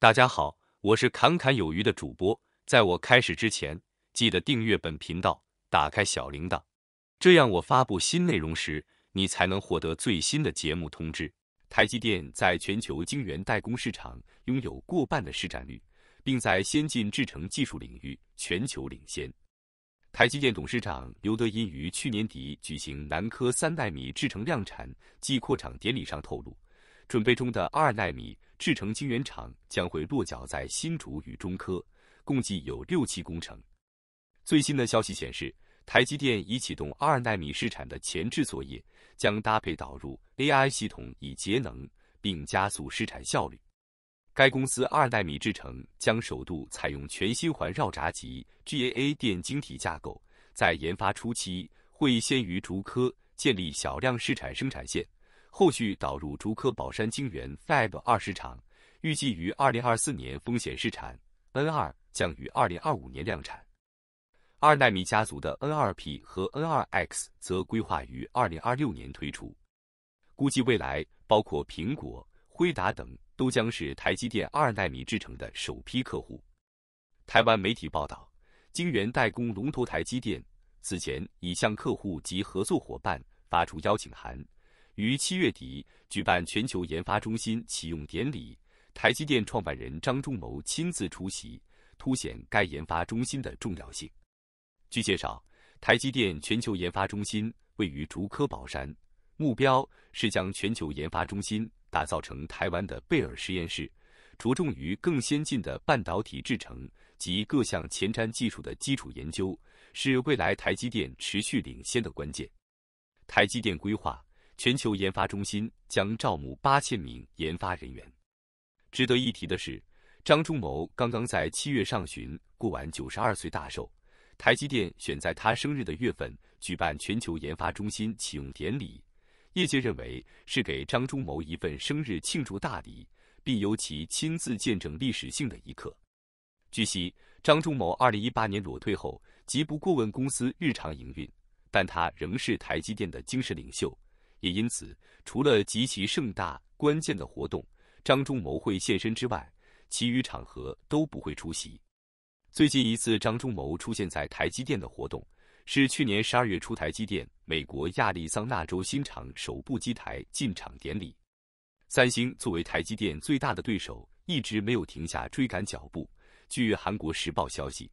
大家好，我是侃侃有余的主播。在我开始之前，记得订阅本频道，打开小铃铛，这样我发布新内容时，你才能获得最新的节目通知。台积电在全球晶圆代工市场拥有过半的市占率，并在先进制程技术领域全球领先。台积电董事长刘德音于去年底举行南科三纳米制程量产暨扩厂典礼上透露，准备中的二纳米。制成晶圆厂将会落脚在新竹与中科，共计有六期工程。最新的消息显示，台积电已启动二纳米试产的前置作业，将搭配导入 AI 系统以节能，并加速试产效率。该公司二纳米制程将首度采用全新环绕闸极 GAA 电晶体架构，在研发初期会先于竹科建立小量试产生产线。后续导入竹科宝山晶圆 fab 二场，预计于二零二四年风险试产，N 二将于二零二五年量产。二纳米家族的 N 二 P 和 N 二 X 则规划于二零二六年推出。估计未来包括苹果、辉达等都将是台积电二纳米制程的首批客户。台湾媒体报道，晶圆代工龙头台积电此前已向客户及合作伙伴发出邀请函。于七月底举办全球研发中心启用典礼，台积电创办人张忠谋亲自出席，凸显该研发中心的重要性。据介绍，台积电全球研发中心位于竹科宝山，目标是将全球研发中心打造成台湾的贝尔实验室，着重于更先进的半导体制程及各项前瞻技术的基础研究，是未来台积电持续领先的关键。台积电规划。全球研发中心将招募八千名研发人员。值得一提的是，张忠谋刚刚在七月上旬过完九十二岁大寿，台积电选在他生日的月份举办全球研发中心启用典礼，业界认为是给张忠谋一份生日庆祝大礼，并由其亲自见证历史性的一刻。据悉，张忠谋二零一八年裸退后即不过问公司日常营运，但他仍是台积电的精神领袖。也因此，除了极其盛大关键的活动，张忠谋会现身之外，其余场合都不会出席。最近一次张忠谋出现在台积电的活动，是去年十二月出台积电美国亚利桑那州新厂首部机台进场典礼。三星作为台积电最大的对手，一直没有停下追赶脚步。据韩国时报消息，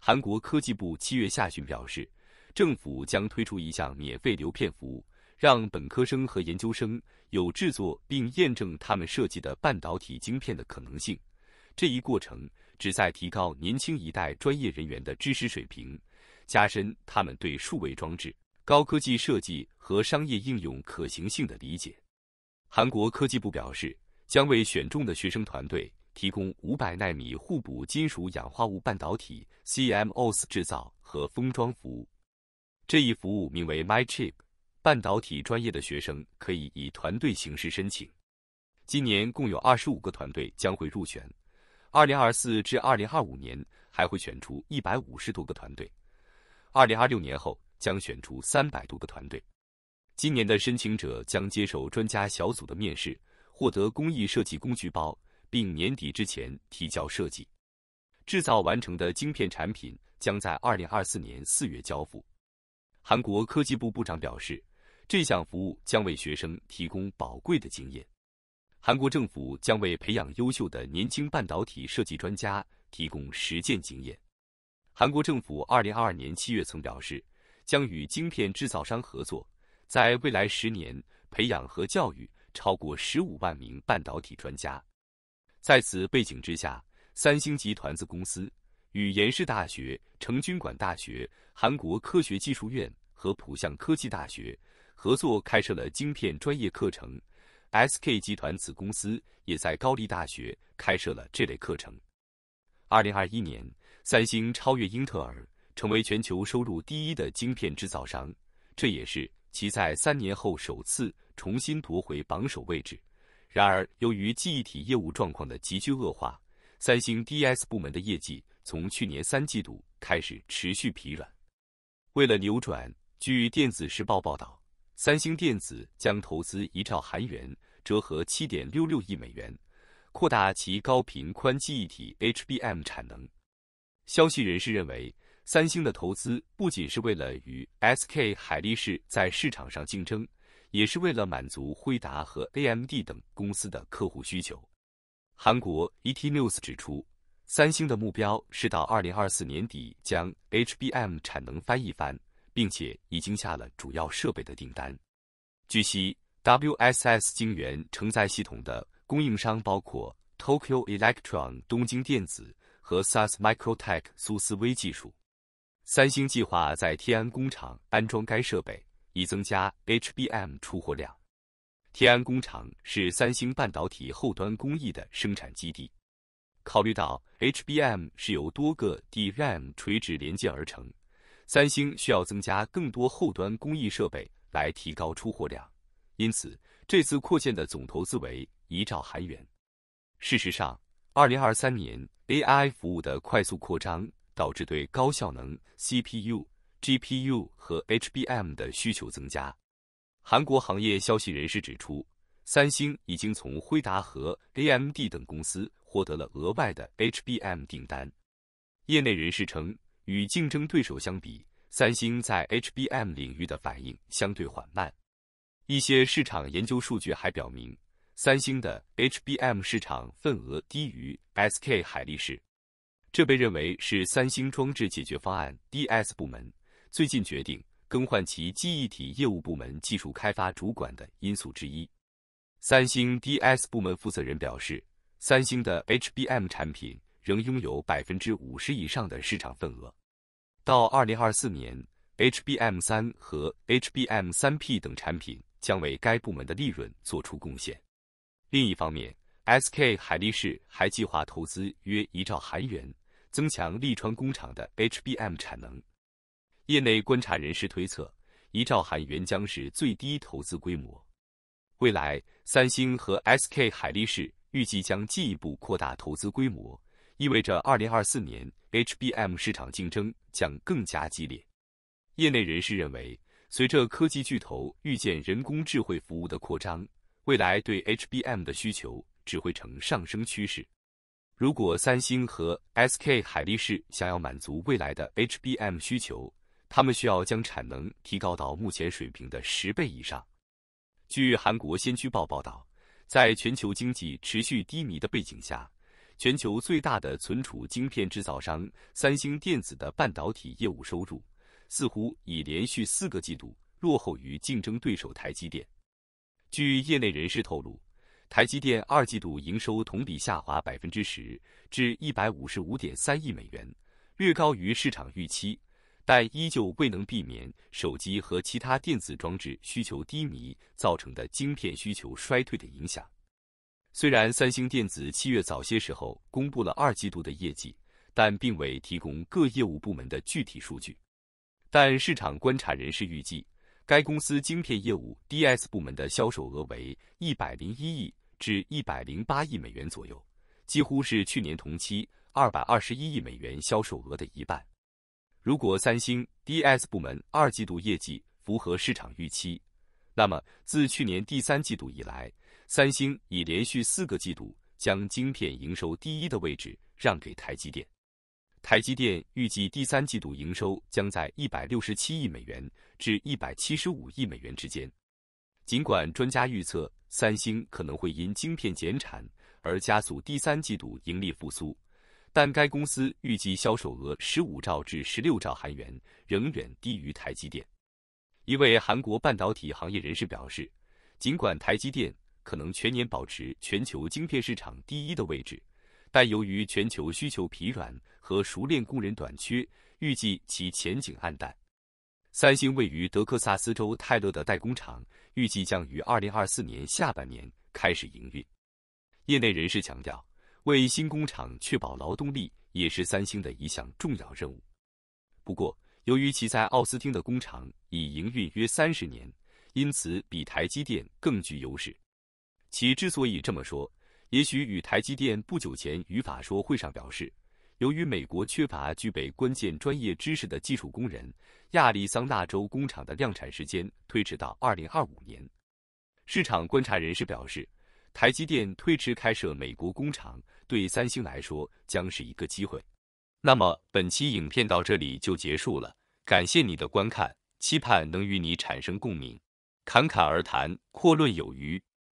韩国科技部七月下旬表示，政府将推出一项免费流片服务。让本科生和研究生有制作并验证他们设计的半导体晶片的可能性。这一过程旨在提高年轻一代专业人员的知识水平，加深他们对数位装置、高科技设计和商业应用可行性的理解。韩国科技部表示，将为选中的学生团队提供500纳米互补金属氧化物半导体 （CMOS） 制造和封装服务。这一服务名为 MyChip。半导体专业的学生可以以团队形式申请。今年共有二十五个团队将会入选。二零二四至二零二五年还会选出一百五十多个团队。二零二六年后将选出三百多个团队。今年的申请者将接受专家小组的面试，获得工艺设计工具包，并年底之前提交设计。制造完成的晶片产品将在二零二四年四月交付。韩国科技部部长表示。这项服务将为学生提供宝贵的经验。韩国政府将为培养优秀的年轻半导体设计专家提供实践经验。韩国政府二零二二年七月曾表示，将与晶片制造商合作，在未来十年培养和教育超过十五万名半导体专家。在此背景之下，三星集团子公司与延世大学、成均馆大学、韩国科学技术院和浦项科技大学。合作开设了晶片专业课程，SK 集团子公司也在高丽大学开设了这类课程。二零二一年，三星超越英特尔，成为全球收入第一的晶片制造商，这也是其在三年后首次重新夺回榜首位置。然而，由于记忆体业务状况的急剧恶化，三星 DS 部门的业绩从去年三季度开始持续疲软。为了扭转，据《电子时报》报道。三星电子将投资一兆韩元（折合七点六六亿美元），扩大其高频宽记忆体 （HBM） 产能。消息人士认为，三星的投资不仅是为了与 SK 海力士在市场上竞争，也是为了满足辉达和 AMD 等公司的客户需求。韩国 ETnews 指出，三星的目标是到2024年底将 HBM 产能翻一番。并且已经下了主要设备的订单。据悉，WSS 晶圆承载系统的供应商包括 Tokyo Electron（ 东京电子）和 s a s Microtech（ 苏斯威技术）。三星计划在天安工厂安装该设备，以增加 HBM 出货量。天安工厂是三星半导体后端工艺的生产基地。考虑到 HBM 是由多个 DRAM 垂直连接而成。三星需要增加更多后端工艺设备来提高出货量，因此这次扩建的总投资为一兆韩元。事实上，二零二三年 AI 服务的快速扩张导致对高效能 CPU、GPU 和 HBM 的需求增加。韩国行业消息人士指出，三星已经从辉达和 AMD 等公司获得了额外的 HBM 订单。业内人士称。与竞争对手相比，三星在 HBM 领域的反应相对缓慢。一些市场研究数据还表明，三星的 HBM 市场份额低于 SK 海力士。这被认为是三星装置解决方案 DS 部门最近决定更换其记忆体业务部门技术开发主管的因素之一。三星 DS 部门负责人表示，三星的 HBM 产品。仍拥有百分之五十以上的市场份额。到二零二四年，HBM 三和 HBM 三 P 等产品将为该部门的利润做出贡献。另一方面，SK 海力士还计划投资约一兆韩元，增强利川工厂的 HBM 产能。业内观察人士推测，一兆韩元将是最低投资规模。未来，三星和 SK 海力士预计将进一步扩大投资规模。意味着二零二四年 HBM 市场竞争将更加激烈。业内人士认为，随着科技巨头预见人工智慧服务的扩张，未来对 HBM 的需求只会呈上升趋势。如果三星和 SK 海力士想要满足未来的 HBM 需求，他们需要将产能提高到目前水平的十倍以上。据韩国先驱报报道，在全球经济持续低迷的背景下，全球最大的存储晶片制造商三星电子的半导体业务收入，似乎已连续四个季度落后于竞争对手台积电。据业内人士透露，台积电二季度营收同比下滑百分之十，至一百五十五点三亿美元，略高于市场预期，但依旧未能避免手机和其他电子装置需求低迷造成的晶片需求衰退的影响。虽然三星电子七月早些时候公布了二季度的业绩，但并未提供各业务部门的具体数据。但市场观察人士预计，该公司晶片业务 DS 部门的销售额为一百零一亿至一百零八亿美元左右，几乎是去年同期二百二十一亿美元销售额的一半。如果三星 DS 部门二季度业绩符合市场预期，那么自去年第三季度以来，三星已连续四个季度将晶片营收第一的位置让给台积电。台积电预计第三季度营收将在一百六十七亿美元至一百七十五亿美元之间。尽管专家预测三星可能会因晶片减产而加速第三季度盈利复苏，但该公司预计销售额十五兆至十六兆韩元仍远低于台积电。一位韩国半导体行业人士表示，尽管台积电。可能全年保持全球晶片市场第一的位置，但由于全球需求疲软和熟练工人短缺，预计其前景黯淡。三星位于德克萨斯州泰勒的代工厂预计将于二零二四年下半年开始营运。业内人士强调，为新工厂确保劳动力也是三星的一项重要任务。不过，由于其在奥斯汀的工厂已营运约三十年，因此比台积电更具优势。其之所以这么说，也许与台积电不久前与法说会上表示，由于美国缺乏具备关键专业知识的技术工人，亚利桑那州工厂的量产时间推迟到二零二五年。市场观察人士表示，台积电推迟开设美国工厂，对三星来说将是一个机会。那么本期影片到这里就结束了，感谢你的观看，期盼能与你产生共鸣，侃侃而谈，阔论有余。